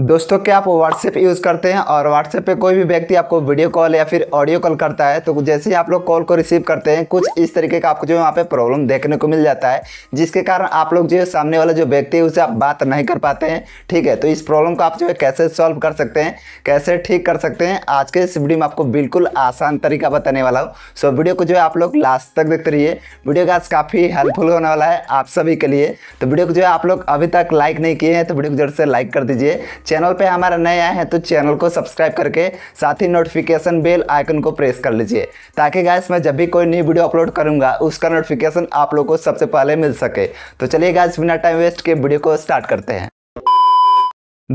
दोस्तों क्या आप व्हाट्सएप यूज़ करते हैं और व्हाट्सएप पे कोई भी व्यक्ति आपको वीडियो कॉल या फिर ऑडियो कॉल करता है तो जैसे ही आप लोग कॉल को रिसीव करते हैं कुछ इस तरीके का आपको जो है वहाँ पे प्रॉब्लम देखने को मिल जाता है जिसके कारण आप लोग जो है सामने वाला जो व्यक्ति है उसे आप बात नहीं कर पाते हैं ठीक है तो इस प्रॉब्लम को आप जो है कैसे सॉल्व कर सकते हैं कैसे ठीक कर सकते हैं आज के इस वीडियो में आपको बिल्कुल आसान तरीका बताने वाला हूँ सो वीडियो को जो है आप लोग लास्ट तक देखते रहिए वीडियो का आज काफ़ी हेल्पफुल होने वाला है आप सभी के लिए तो वीडियो को जो है आप लोग अभी तक लाइक नहीं किए हैं तो वीडियो को जरूर से लाइक कर दीजिए चैनल पे हमारा नए आए हैं तो चैनल को सब्सक्राइब करके साथ ही नोटिफिकेशन बेल आइकन को प्रेस कर लीजिए ताकि गैस मैं जब भी कोई नई वीडियो अपलोड करूँगा उसका नोटिफिकेशन आप लोग को सबसे पहले मिल सके तो चलिए गैस बिना टाइम वेस्ट के वीडियो को स्टार्ट करते हैं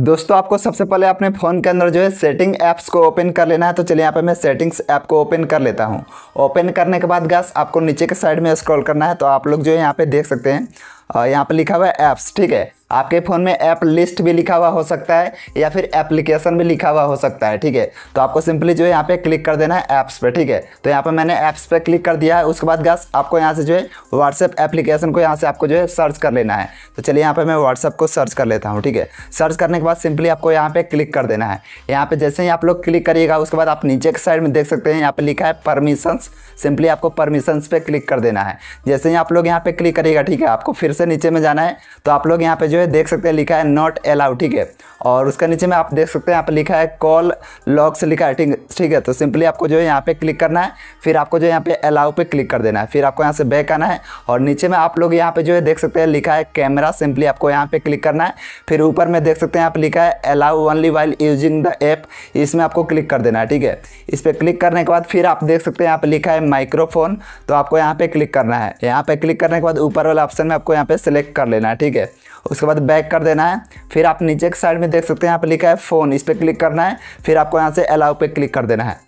दोस्तों आपको सबसे पहले अपने फ़ोन के अंदर जो है सेटिंग ऐप्स को ओपन कर लेना है तो चलिए यहाँ पे मैं सेटिंग्स ऐप को ओपन कर लेता हूँ ओपन करने के बाद गैस आपको नीचे के साइड में स्क्रॉल करना है तो आप लोग जो है यहाँ पे देख सकते हैं यहाँ पे लिखा हुआ है ऐप्स ठीक है आपके फ़ोन में ऐप लिस्ट भी लिखा हुआ हो सकता है या फिर एप्लीकेशन भी लिखा हुआ हो सकता है ठीक है तो आपको सिंपली जो है यहाँ पे क्लिक कर देना है ऐप्स पे ठीक है तो यहाँ पे मैंने ऐप्स पे क्लिक कर दिया है उसके बाद गैस आपको यहाँ से जो है व्हाट्सएप एप्लीकेशन को यहाँ से आपको जो है सर्च कर लेना है तो चलिए यहाँ पर मैं व्हाट्सएप को सर्च कर लेता हूँ ठीक है सर्च करने के बाद सिंपली आपको यहाँ पर क्लिक कर देना है यहाँ पर जैसे ही आप लोग क्लिक करिएगा उसके बाद आप नीचे के साइड में देख सकते हैं यहाँ पर लिखा है परमिशंस सिंपली आपको परमिशंस पर क्लिक कर देना है जैसे ही आप लोग यहाँ पर क्लिक करिएगा ठीक है आपको फिर से नीचे में जाना है तो आप लोग यहाँ पर जो है पे देख सकते हैं लिखा है नॉट अलाउ ठीक है और उसका नीचे में आप देख सकते हैं यहाँ पे लिखा है कॉल लॉक से लिखा है ठीक ठीक है तो सिंपली आपको जो है यहाँ पे क्लिक करना है फिर आपको जो है यहाँ पे अलाउ पे क्लिक कर देना है फिर आपको यहाँ से बैक आना है और नीचे में आप लोग यहाँ पे जो है देख सकते हैं लिखा है कैमरा सिंपली आपको यहाँ पे क्लिक करना है फिर ऊपर में देख सकते हैं यहाँ पे लिखा है allow only while using the app इसमें आपको क्लिक कर देना है ठीक है इस पर क्लिक करने के बाद फिर आप देख सकते हैं यहाँ पे लिखा है माइक्रोफोन तो आपको यहाँ पे क्लिक करना है यहाँ पे क्लिक करने के बाद ऊपर वाला ऑप्शन में आपको यहाँ पे सेलेक्ट कर लेना है ठीक है उसके बाद बैक कर देना है फिर आप नीचे के साइड में देख सकते हैं यहाँ पर लिखा है फ़ोन इस पर क्लिक करना है फिर आपको यहाँ से अलाउ पे क्लिक कर देना है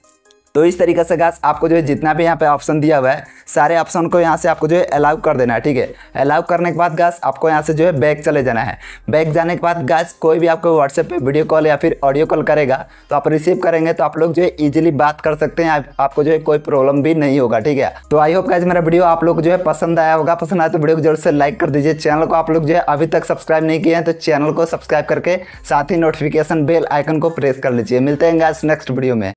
तो इस तरीके से गैस आपको जो है जितना भी यहाँ पे ऑप्शन दिया हुआ है सारे ऑप्शन को यहाँ से आपको जो है अलाउ कर देना है ठीक है अलाउ करने के बाद गैस आपको यहाँ से जो है बैक चले जाना है बैक जाने के बाद गैस कोई भी आपको व्हाट्सएप पर वीडियो कॉल या फिर ऑडियो कॉल करेगा तो आप रिसीव करेंगे तो आप लोग जो है ईजिली बात कर सकते हैं आपको जो है कोई प्रॉब्लम भी नहीं होगा ठीक है तो आई होप गैस मेरा वीडियो आप लोग जो है पसंद आया होगा पसंद आया तो वीडियो को जरूर से लाइक कर दीजिए चैनल को आप लोग जो है अभी तक सब्सक्राइब नहीं किया है तो चैनल को सब्सक्राइब करके साथ ही नोटिफिकेशन बेल आइकन को प्रेस कर लीजिए मिलते हैं गैस नेक्स्ट वीडियो में